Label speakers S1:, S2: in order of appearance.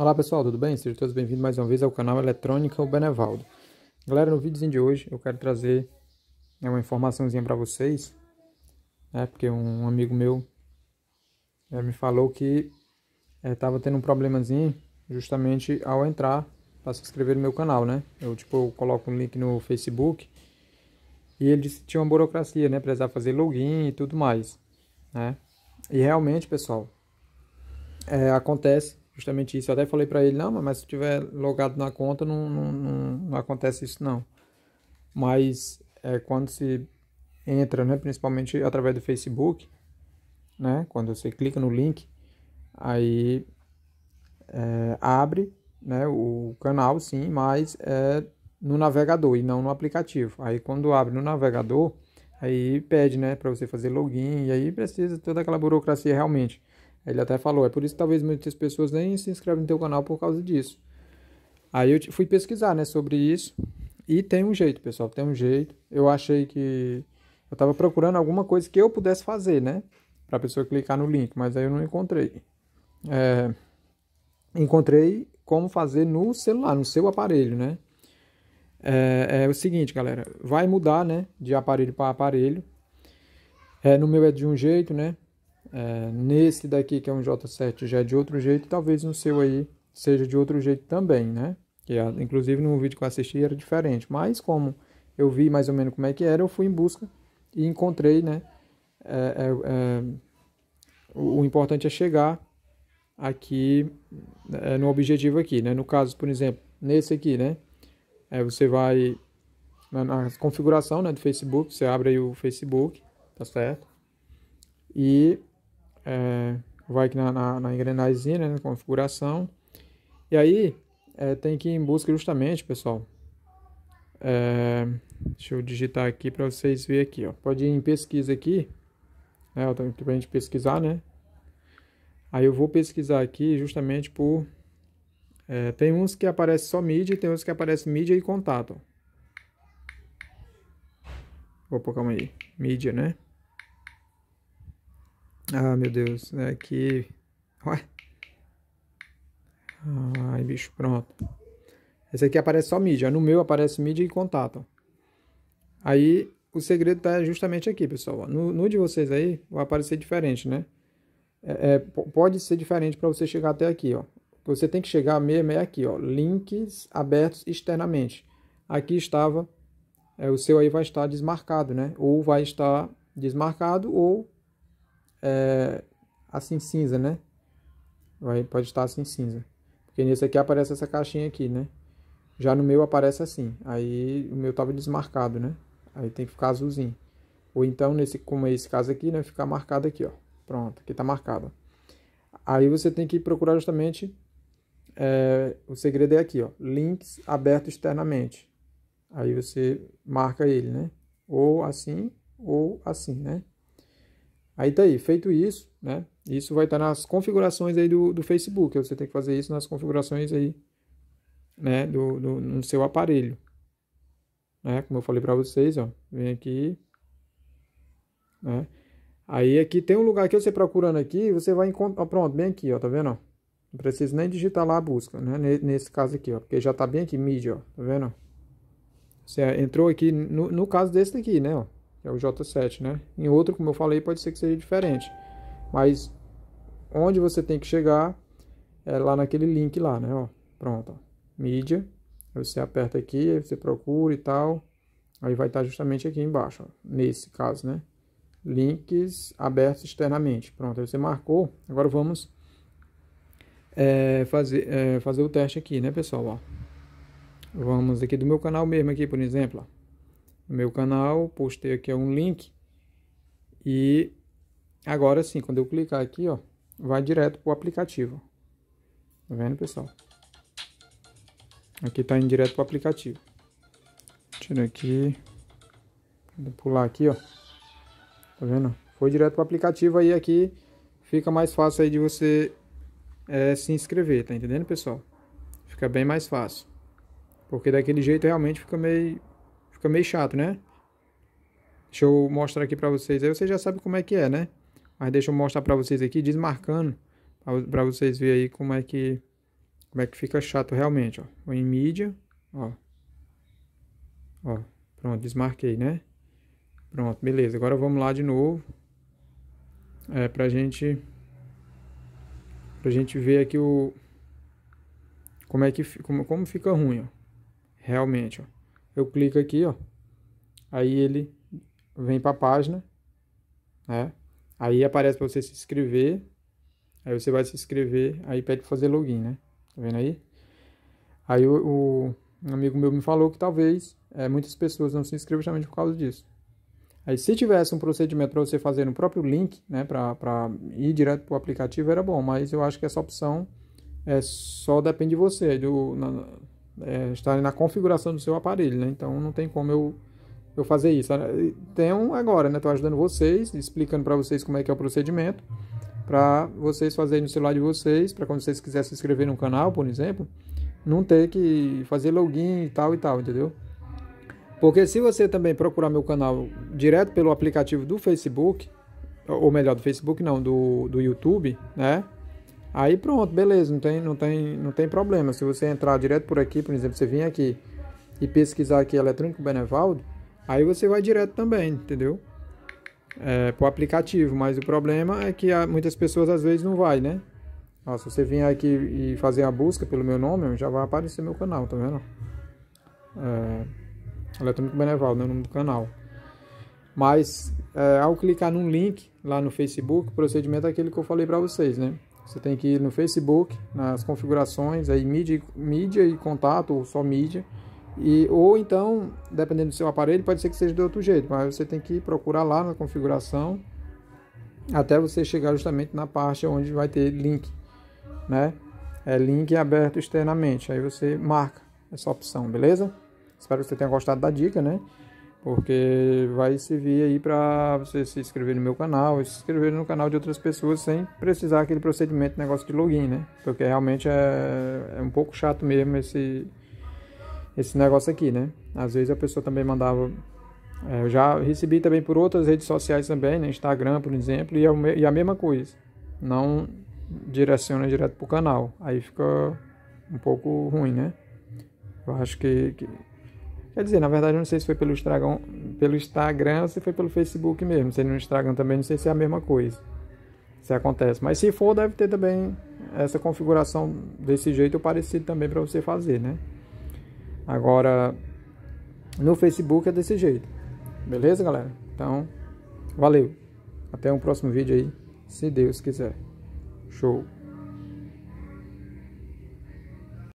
S1: Olá pessoal, tudo bem? Sejam todos bem-vindos mais uma vez ao canal Eletrônica o Benevaldo. Galera, no vídeo de hoje eu quero trazer né, uma informaçãozinha para vocês, né, porque um amigo meu é, me falou que estava é, tendo um problemazinho justamente ao entrar para se inscrever no meu canal, né? Eu tipo eu coloco um link no Facebook e ele disse que tinha uma burocracia, né? Precisava fazer login e tudo mais, né? E realmente, pessoal, é, acontece justamente isso. Eu até falei para ele, não, mas se tiver logado na conta, não, não, não, não acontece isso não. Mas é quando se entra, né, principalmente através do Facebook, né, quando você clica no link, aí é, abre né, o canal, sim, mas é no navegador e não no aplicativo. Aí quando abre no navegador, aí pede né, para você fazer login, e aí precisa toda aquela burocracia realmente. Ele até falou, é por isso que talvez muitas pessoas nem se inscrevem no teu canal por causa disso. Aí eu fui pesquisar, né, sobre isso. E tem um jeito, pessoal, tem um jeito. Eu achei que eu estava procurando alguma coisa que eu pudesse fazer, né, para pessoa clicar no link, mas aí eu não encontrei. É, encontrei como fazer no celular, no seu aparelho, né? É, é, o seguinte, galera, vai mudar, né, de aparelho para aparelho. É, no meu é de um jeito, né? É, nesse daqui que é um J7 já é de outro jeito, talvez no seu aí seja de outro jeito também, né? Que, é, inclusive no vídeo que eu assisti era diferente, mas como eu vi mais ou menos como é que era, eu fui em busca e encontrei, né? É, é, é o, o, importante é chegar aqui é, no objetivo aqui, né? No caso, por exemplo, nesse aqui, né? você vai na, na configuração né, do Facebook, você abre aí o Facebook, tá certo? E é, vai aqui na, na, na engrenagem, né, na configuração. E aí é, tem que ir em busca justamente, pessoal. É, deixa eu digitar aqui para vocês verem aqui, ó. Pode ir em pesquisa aqui, né, para a gente pesquisar, né? Aí eu vou pesquisar aqui justamente por... É, tem uns que aparece só mídia e tem uns que aparece mídia e contato. Opa, calma aí. Mídia, né? Ah, meu Deus, é que... Ué? Ai, bicho, pronto. Esse aqui aparece só mídia. No meu aparece mídia e contato. Aí, o segredo tá justamente aqui, pessoal. No, no de vocês aí, vai aparecer diferente, né? É, é, pode ser diferente para você chegar até aqui, ó. Você tem que chegar meio, meio aqui, ó. Links abertos externamente. Aqui estava... É, o seu aí vai estar desmarcado, né? Ou vai estar desmarcado ou é, assim cinza, né? Vai, pode estar assim cinza. Porque nesse aqui aparece essa caixinha aqui, né? Já no meu aparece assim. Aí o meu tava desmarcado, né? Aí tem que ficar azulzinho. Ou então, nesse, como é esse caso aqui, né? Ficar marcado aqui, ó. Pronto, aqui tá marcado. Aí você tem que procurar justamente... É, o segredo é aqui, ó. Links abertos externamente. Aí você marca ele, né? Ou assim, ou assim, né? Aí tá aí, feito isso, né? Isso vai estar tá nas configurações aí do, do Facebook. Você tem que fazer isso nas configurações aí, né? Do, do no seu aparelho, né? Como eu falei para vocês, ó, vem aqui, né? Aí aqui tem um lugar que você procurando aqui, você vai encontrar, pronto, bem aqui, ó, tá vendo? Ó? Não precisa nem digitar lá a busca, né? Nesse caso aqui, ó, porque já tá bem aqui mídia, ó, tá vendo? Você entrou aqui no, no caso desse aqui, né? Ó, que é o J7, né? Em outro, como eu falei, pode ser que seja diferente. Mas onde você tem que chegar é lá naquele link lá, né? Ó, pronto, ó. mídia. Você aperta aqui, aí você procura e tal. Aí vai estar justamente aqui embaixo, ó. nesse caso, né? Links abertos externamente. Pronto, aí você marcou. Agora vamos é, fazer, é, fazer o teste aqui, né, pessoal? Ó. Vamos aqui do meu canal mesmo aqui, por exemplo, ó no meu canal, postei aqui um link e agora sim, quando eu clicar aqui, ó, vai direto para o aplicativo. Tá vendo, pessoal? Aqui tá indo direto para o aplicativo. Tira aqui. Vou pular aqui, ó. Tá vendo? Foi direto para o aplicativo aí aqui fica mais fácil aí de você é, se inscrever, tá entendendo, pessoal? Fica bem mais fácil. Porque daquele jeito realmente fica meio Fica meio chato, né? Deixa eu mostrar aqui para vocês. Aí vocês já sabem como é que é, né? Mas deixa eu mostrar para vocês aqui, desmarcando, para vocês verem aí como é que como é que fica chato realmente, ó. Vou em mídia, ó. Ó, pronto, desmarquei, né? Pronto, beleza. Agora vamos lá de novo. É pra gente pra gente ver aqui o como é que como, como fica ruim, ó. Realmente, ó eu clico aqui, ó. Aí ele vem para a página, né? Aí aparece para você se inscrever. Aí você vai se inscrever, aí pede fazer login, né? Tá vendo aí? Aí o, o amigo meu me falou que talvez é, muitas pessoas não se inscrevam justamente por causa disso. Aí se tivesse um procedimento para você fazer no próprio link, né, para ir direto para o aplicativo era bom, mas eu acho que essa opção é só depende de você, do, na, é, estarem na configuração do seu aparelho, né? Então não tem como eu, eu fazer isso. Então agora, né? Estou ajudando vocês, explicando para vocês como é que é o procedimento, para vocês fazerem no celular de vocês, para quando vocês quiserem se inscrever no canal, por exemplo, não ter que fazer login e tal e tal, entendeu? Porque se você também procurar meu canal direto pelo aplicativo do Facebook, ou melhor, do Facebook não, do, do YouTube, né? Aí pronto, beleza, não tem, não tem, não tem problema. Se você entrar direto por aqui, por exemplo, você vir aqui e pesquisar aqui Eletrônico Benevaldo, aí você vai direto também, entendeu? É, pro aplicativo, mas o problema é que muitas pessoas às vezes não vai, né? Ó, se você vir aqui e fazer a busca pelo meu nome, já vai aparecer meu canal, tá vendo? É, Eletrônico Benevaldo, né, o nome do canal. Mas é, ao clicar num link lá no Facebook, o procedimento é aquele que eu falei para vocês, né? Você tem que ir no Facebook, nas configurações, aí mídia, mídia e contato, ou só mídia. E, ou então, dependendo do seu aparelho, pode ser que seja de outro jeito, mas você tem que procurar lá na configuração até você chegar justamente na parte onde vai ter link, né? É link aberto externamente. Aí você marca essa opção, beleza? Espero que você tenha gostado da dica, né? porque vai servir aí para você se inscrever no meu canal e se inscrever no canal de outras pessoas sem precisar aquele procedimento negócio de login, né? Porque então, é, realmente é, é um pouco chato mesmo esse, esse negócio aqui, né? Às vezes a pessoa também mandava... É, eu já recebi também por outras redes sociais também, né? Instagram, por exemplo, e, é e a mesma coisa. Não direciona direto pro canal. Aí fica um pouco ruim, né? Eu acho que, que Quer dizer, na verdade, eu não sei se foi pelo Instagram, pelo Instagram ou se foi pelo Facebook mesmo. Se no Instagram também, não sei se é a mesma coisa. Se acontece. Mas se for, deve ter também essa configuração desse jeito ou parecido também para você fazer, né? Agora, no Facebook é desse jeito. Beleza, galera? Então, valeu. Até um próximo vídeo aí, se Deus quiser. Show.